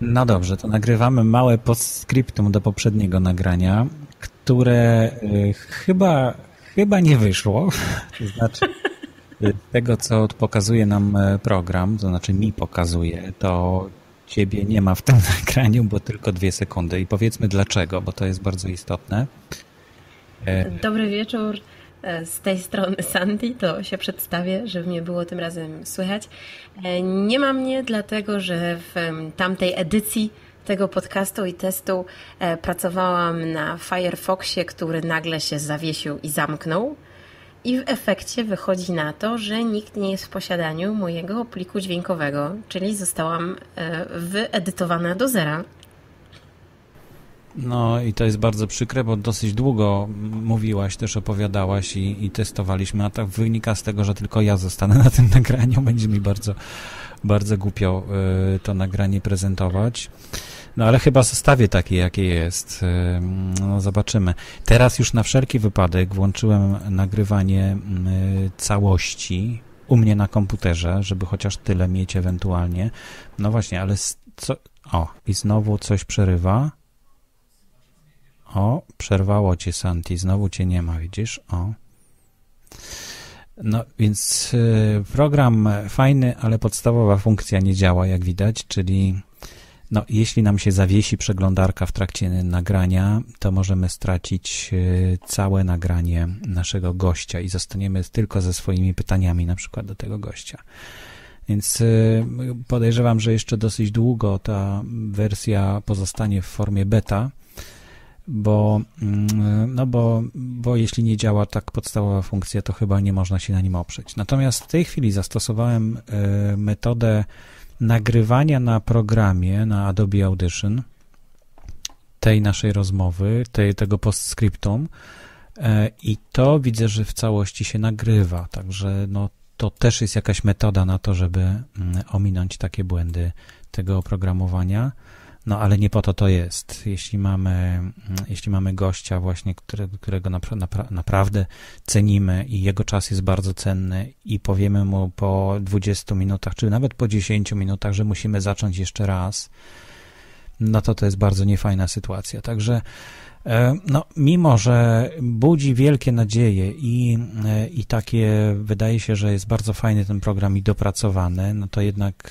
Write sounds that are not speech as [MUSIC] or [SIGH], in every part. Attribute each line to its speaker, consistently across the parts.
Speaker 1: No dobrze, to nagrywamy małe postscriptum do poprzedniego nagrania, które y, chyba, chyba nie wyszło. [LAUGHS] To znaczy, y, tego co pokazuje nam e, program, to znaczy mi pokazuje, to ciebie nie ma w tym [LAUGHS] nagraniu, bo tylko dwie sekundy. I powiedzmy dlaczego, bo to jest bardzo istotne. E,
Speaker 2: Dobry wieczór. E, z tej strony [LAUGHS] Sandy, to się przedstawię, żeby mnie było tym razem słychać. E, nie ma mnie, dlatego że w tamtej edycji tego podcastu i testu e, pracowałam na Firefoxie, który nagle się zawiesił i zamknął. I w efekcie wychodzi na to, że nikt nie jest w posiadaniu mojego pliku dźwiękowego, czyli zostałam wyedytowana do zera.
Speaker 1: No i to jest bardzo przykre, bo dosyć długo mówiłaś, też opowiadałaś i, i testowaliśmy, a tak wynika z tego, że tylko ja zostanę na tym [LAUGHS] nagraniu. Będzie mi bardzo, bardzo głupio y, to nagranie prezentować. No ale chyba zostawię takie, jakie jest. Y, no, zobaczymy. Teraz już na wszelki wypadek włączyłem nagrywanie y, całości u mnie na komputerze, żeby chociaż tyle mieć ewentualnie. No właśnie, ale co... O, i znowu coś przerywa. O, przerwało cię Santi, znowu cię nie ma, widzisz? O. No więc y, program fajny, ale podstawowa funkcja nie działa, jak widać, czyli no, jeśli nam się zawiesi przeglądarka w trakcie nagrania, to możemy stracić y, całe nagranie naszego gościa i zostaniemy tylko ze swoimi pytaniami, na przykład do tego gościa. Więc y, podejrzewam, że jeszcze dosyć długo ta wersja pozostanie w formie beta, bo, mm, no bo, bo jeśli nie działa tak podstawowa funkcja, to chyba nie można się na nim oprzeć. Natomiast w tej chwili zastosowałem y, metodę nagrywania na programie, na Adobe Audition, tej naszej rozmowy, tej, tego postscriptum y, i to widzę, że w całości się nagrywa, także no, to też jest jakaś metoda na to, żeby mm, ominąć takie błędy tego oprogramowania. No ale nie po to to jest. Jeśli mamy, mm, jeśli mamy gościa właśnie, którego napra napra naprawdę cenimy i jego czas jest bardzo cenny i powiemy mu po 20 minutach, czy nawet po 10 minutach, że musimy zacząć jeszcze raz, no to to jest bardzo niefajna sytuacja. Także e, no, mimo, że budzi wielkie nadzieje i, e, i takie wydaje się, że jest bardzo fajny ten program i dopracowany, no to jednak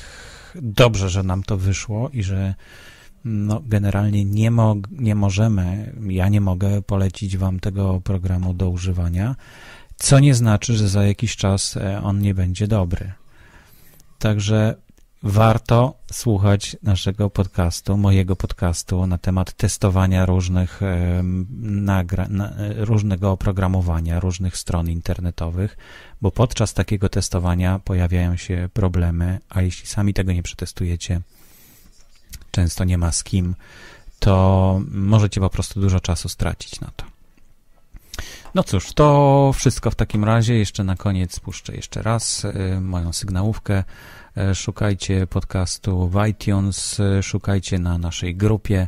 Speaker 1: dobrze, że nam to wyszło i że no, generalnie nie, mo nie możemy, ja nie mogę polecić wam tego programu do używania, co nie znaczy, że za jakiś czas e, on nie będzie dobry. Także warto słuchać naszego podcastu, mojego podcastu na temat testowania różnych nagra, na, e, różnego oprogramowania, różnych stron internetowych, bo podczas takiego testowania pojawiają się problemy, a jeśli sami tego nie przetestujecie, często nie ma z kim, to możecie po prostu dużo czasu stracić na to. No cóż, to wszystko w takim razie. Jeszcze na koniec puszczę jeszcze raz y, moją sygnałówkę. Y, szukajcie podcastu w iTunes, y, szukajcie na naszej grupie.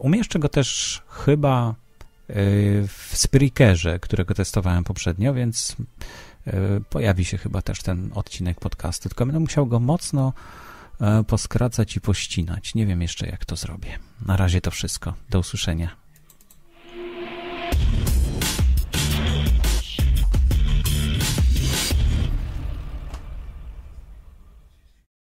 Speaker 1: Umieszczę go też chyba w Spreakerze, którego testowałem poprzednio, więc pojawi się chyba też ten odcinek podcastu, tylko będę musiał go mocno E, poskracać i pościnać. Nie wiem jeszcze, jak to zrobię. Na razie to wszystko. Do usłyszenia.